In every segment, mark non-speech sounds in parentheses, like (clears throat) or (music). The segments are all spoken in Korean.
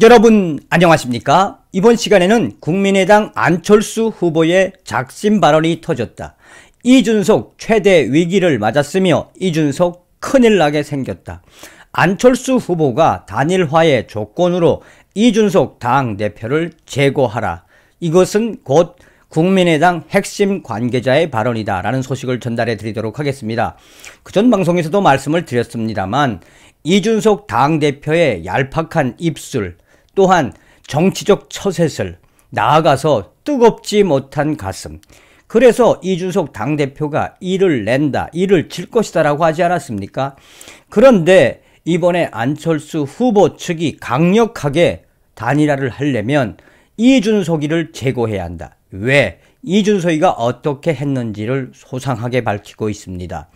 여러분 안녕하십니까? 이번 시간에는 국민의당 안철수 후보의 작심 발언이 터졌다. 이준석 최대 위기를 맞았으며 이준석 큰일 나게 생겼다. 안철수 후보가 단일화의 조건으로 이준석 당대표를 제거하라. 이것은 곧 국민의당 핵심 관계자의 발언이다라는 소식을 전달해 드리도록 하겠습니다. 그 전 방송에서도 말씀을 드렸습니다만 이준석 당대표의 얄팍한 입술 또한 정치적 처세슬 나아가서 뜨겁지 못한 가슴 그래서 이준석 당대표가 일을 낸다 일을 칠 것이다 라고 하지 않았습니까 그런데 이번에 안철수 후보 측이 강력하게 단일화를 하려면 이준석이를 제거해야 한다. 왜? 이준석이가 어떻게 했는지를 소상하게 밝히고 있습니다.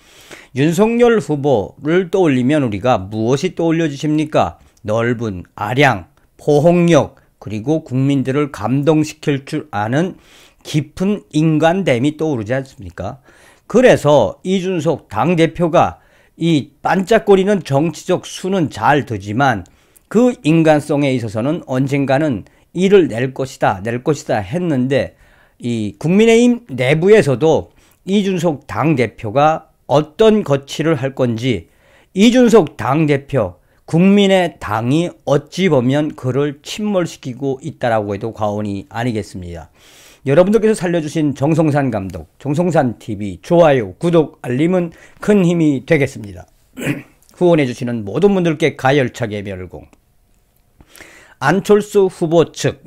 윤석열 후보를 떠올리면 우리가 무엇이 떠올려지십니까? 넓은 아량, 포홍력 그리고 국민들을 감동시킬 줄 아는 깊은 인간됨이 떠오르지 않습니까? 그래서 이준석 당대표가 이 반짝거리는 정치적 수는 잘 되지만 그 인간성에 있어서는 언젠가는 이를 낼 것이다, 낼 것이다 했는데 이 국민의힘 내부에서도 이준석 당대표가 어떤 거취를 할 건지 이준석 당대표 국민의 당이 어찌 보면 그를 침몰시키고 있다라고 해도 과언이 아니겠습니다. 여러분들께서 살려주신 정성산 감독, 정성산 TV 좋아요, 구독, 알림은 큰 힘이 되겠습니다. (clears throat) 후원해주시는 모든 분들께 가열차게 멸공. 안철수 후보 측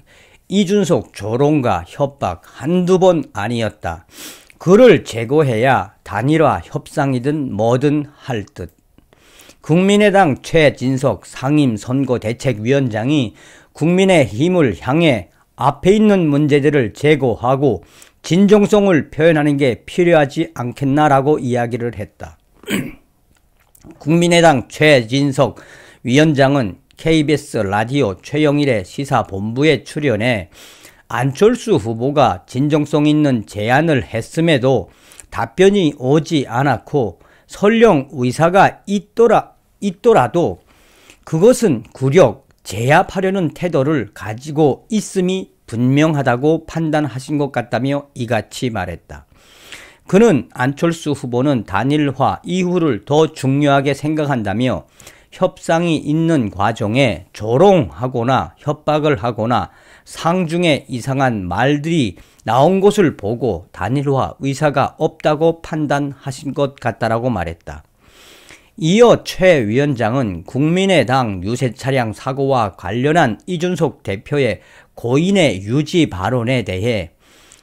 이준석 조롱과 협박 한두 번 아니었다. 그를 제거해야 단일화 협상이든 뭐든 할 듯. 국민의당 최진석 상임선거대책위원장이 국민의힘을 향해 앞에 있는 문제들을 제거하고 진정성을 표현하는 게 필요하지 않겠나라고 이야기를 했다. (clears throat) 국민의당 최진석 위원장은 KBS 라디오 최영일의 시사본부에 출연해 안철수 후보가 진정성 있는 제안을 했음에도 답변이 오지 않았고 설령 의사가 있더라, 있더라도 그것은 구력, 제압하려는 태도를 가지고 있음이 분명하다고 판단하신 것 같다며 이같이 말했다. 그는 안철수 후보는 단일화 이후를 더 중요하게 생각한다며 협상이 있는 과정에 조롱하거나 협박을 하거나 상중에 이상한 말들이 나온 것을 보고 단일화 의사가 없다고 판단하신 것 같다라고 말했다. 이어 최 위원장은 국민의당 유세 차량 사고와 관련한 이준석 대표의 고인의 유지 발언에 대해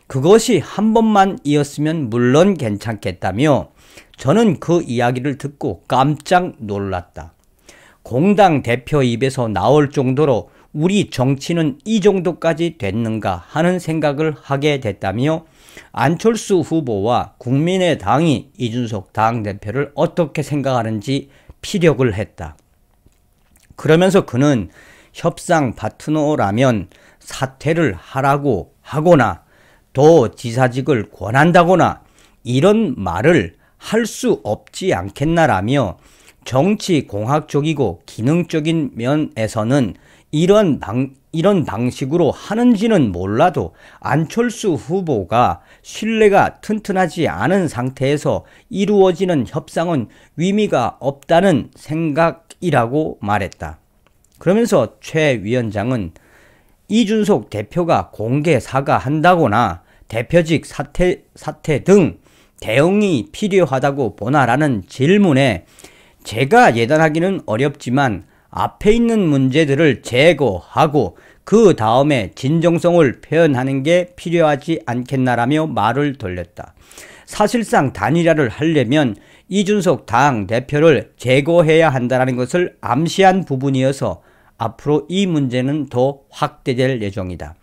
그것이 한 번만 이었으면 물론 괜찮겠다며 저는 그 이야기를 듣고 깜짝 놀랐다. 공당 대표 입에서 나올 정도로 우리 정치는 이 정도까지 됐는가 하는 생각을 하게 됐다며 안철수 후보와 국민의당이 이준석 당대표를 어떻게 생각하는지 피력을 했다. 그러면서 그는 협상 파트너라면 사퇴를 하라고 하거나 더 지사직을 권한다거나 이런 말을 할 수 없지 않겠나라며 정치 공학적이고 기능적인 면에서는 이런 방, 이런 방식으로 하는지는 몰라도 안철수 후보가 신뢰가 튼튼하지 않은 상태에서 이루어지는 협상은 의미가 없다는 생각이라고 말했다. 그러면서 최 위원장은 이준석 대표가 공개 사과한다거나 대표직 사퇴, 사퇴 등 대응이 필요하다고 보나라는 질문에 제가 예단하기는 어렵지만 앞에 있는 문제들을 제거하고 그 다음에 진정성을 표현하는 게 필요하지 않겠나라며 말을 돌렸다. 사실상 단일화를 하려면 이준석 당 대표를 제거해야 한다는 것을 암시한 부분이어서 앞으로 이 문제는 더 확대될 예정이다.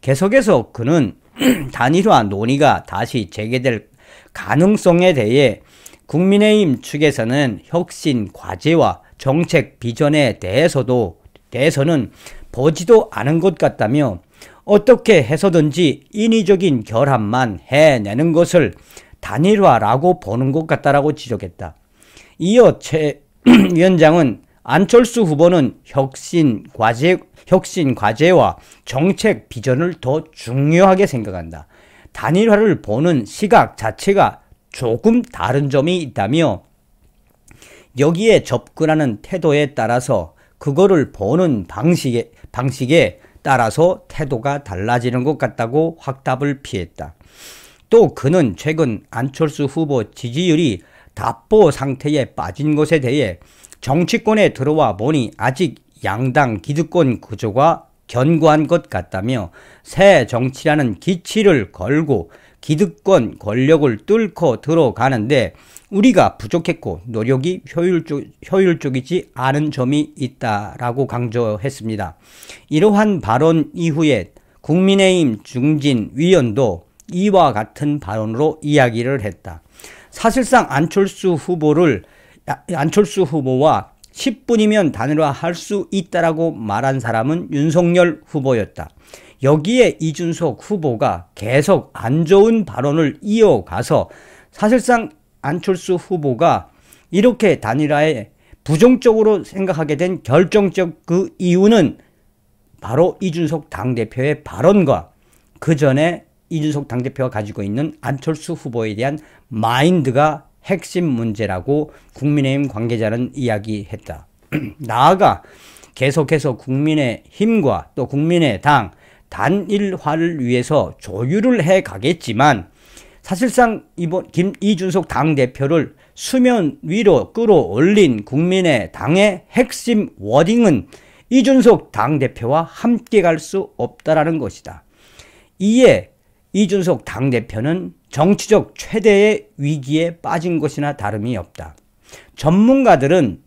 계속해서 그는 (clears throat) 단일화 논의가 다시 재개될 가능성에 대해 국민의힘 측에서는 혁신 과제와 정책 비전에 대해서도 대해서는 보지도 않은 것 같다며 어떻게 해서든지 인위적인 결합만 해내는 것을 단일화라고 보는 것 같다라고 지적했다. 이어 최 (clears throat) 위원장은 안철수 후보는 혁신 과제 혁신 과제와 정책 비전을 더 중요하게 생각한다. 단일화를 보는 시각 자체가 조금 다른 점이 있다며 여기에 접근하는 태도에 따라서 그거를 보는 방식에, 방식에 따라서 태도가 달라지는 것 같다고 확답을 피했다. 또 그는 최근 안철수 후보 지지율이 답보 상태에 빠진 것에 대해 정치권에 들어와 보니 아직 양당 기득권 구조가 견고한 것 같다며 새 정치라는 기치를 걸고 기득권 권력을 뚫고 들어가는데 우리가 부족했고 노력이 효율적, 효율적이지 않은 점이 있다라고 강조했습니다. 이러한 발언 이후에 국민의힘 중진 위원도 이와 같은 발언으로 이야기를 했다. 사실상 안철수 후보를 안철수 후보와 10분이면 단일화할 수 있다라고 말한 사람은 윤석열 후보였다. 여기에 이준석 후보가 계속 안 좋은 발언을 이어가서 사실상 안철수 후보가 이렇게 단일화에 부정적으로 생각하게 된 결정적 그 이유는 바로 이준석 당대표의 발언과 그 전에 이준석 당대표가 가지고 있는 안철수 후보에 대한 마인드가 핵심 문제라고 국민의힘 관계자는 이야기했다. (clears throat) 나아가 계속해서 국민의 힘과 또 국민의 당 단일화를 위해서 조율을 해 가겠지만 사실상 이번 김 이준석 당 대표를 수면 위로 끌어올린 국민의 당의 핵심 워딩은 이준석 당 대표와 함께 갈 수 없다라는 것이다. 이에 이준석 당대표는 정치적 최대의 위기에 빠진 것이나 다름이 없다. 전문가들은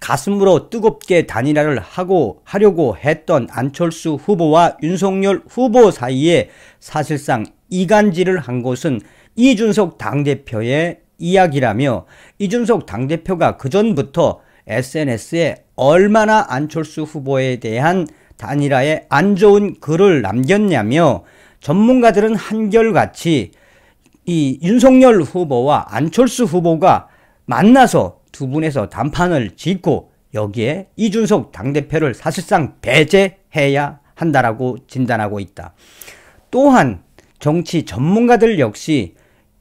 가슴으로 뜨겁게 단일화를 하고 하려고 했던 안철수 후보와 윤석열 후보 사이에 사실상 이간질을 한 것은 이준석 당대표의 이야기라며 이준석 당대표가 그전부터 SNS에 얼마나 안철수 후보에 대한 단일화에 안 좋은 글을 남겼냐며 전문가들은 한결같이 이 윤석열 후보와 안철수 후보가 만나서 두 분에서 담판을 짓고 여기에 이준석 당대표를 사실상 배제해야 한다라고 진단하고 있다. 또한 정치 전문가들 역시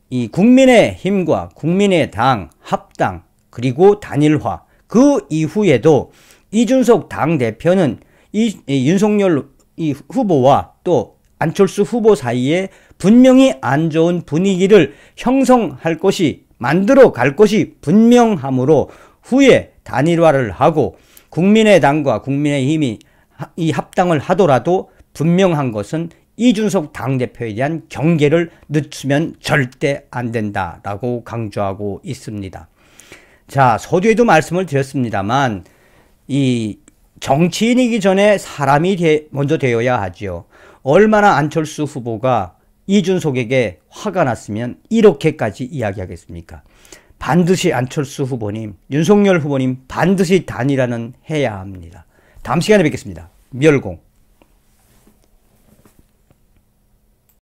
이 국민의 힘과 국민의 당, 합당, 그리고 단일화 그 이후에도 이준석 당대표는 이, 이 윤석열 이 후보와 또 안철수 후보 사이에 분명히 안 좋은 분위기를 형성할 것이 만들어 갈 것이 분명하므로 후에 단일화를 하고 국민의당과 국민의힘이 이 합당을 하더라도 분명한 것은 이준석 당대표에 대한 경계를 늦추면 절대 안 된다라고 강조하고 있습니다. 자, 서두에도 말씀을 드렸습니다만 이 정치인이기 전에 사람이 되, 먼저 되어야 하지요. 얼마나 안철수 후보가 이준석에게 화가 났으면 이렇게까지 이야기하겠습니까? 반드시 안철수 후보님, 윤석열 후보님 반드시 단일화는 해야 합니다. 다음 시간에 뵙겠습니다. 멸공.